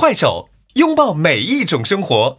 快手，拥抱每一种生活。